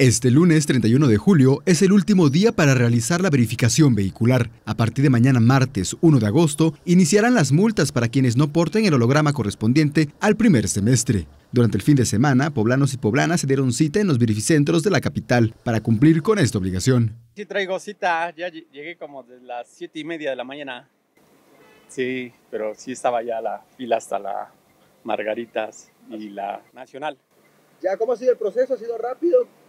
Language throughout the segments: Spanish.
Este lunes 31 de julio es el último día para realizar la verificación vehicular. A partir de mañana martes 1 de agosto iniciarán las multas para quienes no porten el holograma correspondiente al primer semestre. Durante el fin de semana, poblanos y poblanas se dieron cita en los verificentros de la capital para cumplir con esta obligación. Sí traigo cita, ya llegué como de las 7 y media de la mañana. Sí, pero sí estaba ya la fila hasta la Margaritas y la Nacional. Ya, ¿cómo ha sido el proceso? ¿Ha sido rápido?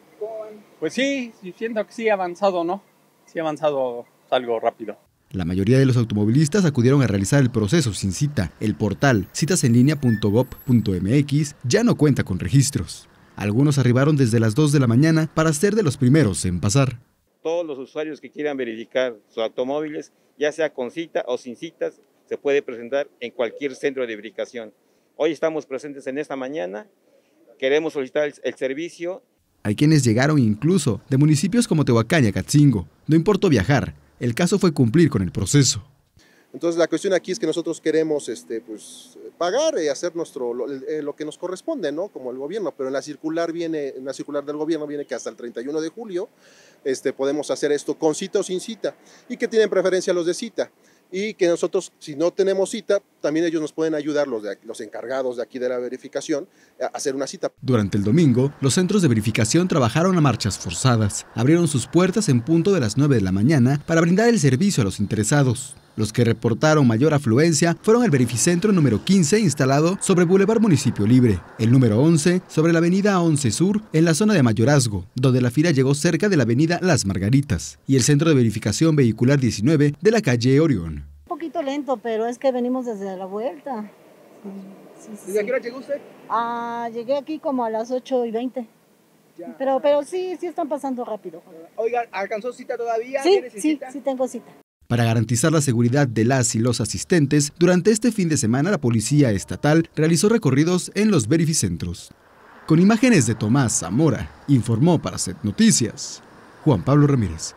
Pues sí, siento que sí ha avanzado, ¿no? Sí ha avanzado algo rápido. La mayoría de los automovilistas acudieron a realizar el proceso sin cita. El portal citasenlinea.gov.mx ya no cuenta con registros. Algunos arribaron desde las 2 de la mañana para ser de los primeros en pasar. Todos los usuarios que quieran verificar sus automóviles, ya sea con cita o sin citas, se puede presentar en cualquier centro de verificación. Hoy estamos presentes en esta mañana, queremos solicitar el servicio hay quienes llegaron incluso de municipios como Tehuacán y Acatzingo. No importó viajar, el caso fue cumplir con el proceso. Entonces la cuestión aquí es que nosotros queremos este, pues, pagar y hacer nuestro, lo, eh, que nos corresponde, ¿no? Como el gobierno, pero en la circular viene, en la circular del gobierno viene que hasta el 31 de julio este, podemos hacer esto con cita o sin cita y que tienen preferencia los de cita y que nosotros, si no tenemos cita, también ellos nos pueden ayudar, los, los encargados de aquí de la verificación, a hacer una cita. Durante el domingo, los centros de verificación trabajaron a marchas forzadas. Abrieron sus puertas en punto de las 9 de la mañana para brindar el servicio a los interesados. Los que reportaron mayor afluencia fueron el verificentro número 15 instalado sobre Boulevard Municipio Libre, el número 11 sobre la avenida 11 Sur en la zona de Mayorazgo, donde la fila llegó cerca de la avenida Las Margaritas, y el centro de verificación vehicular 19 de la calle Orión. Un poquito lento, pero es que venimos desde la vuelta. ¿Desde qué llegó usted? Ah, llegué aquí como a las 8 y 20. Pero, pero sí, sí están pasando rápido. Oiga, ¿alcanzó cita todavía? Sí, sí, sí tengo cita. Para garantizar la seguridad de las y los asistentes, durante este fin de semana la Policía Estatal realizó recorridos en los verificentros. Con imágenes de Tomás Zamora, informó para Set Noticias Juan Pablo Ramírez.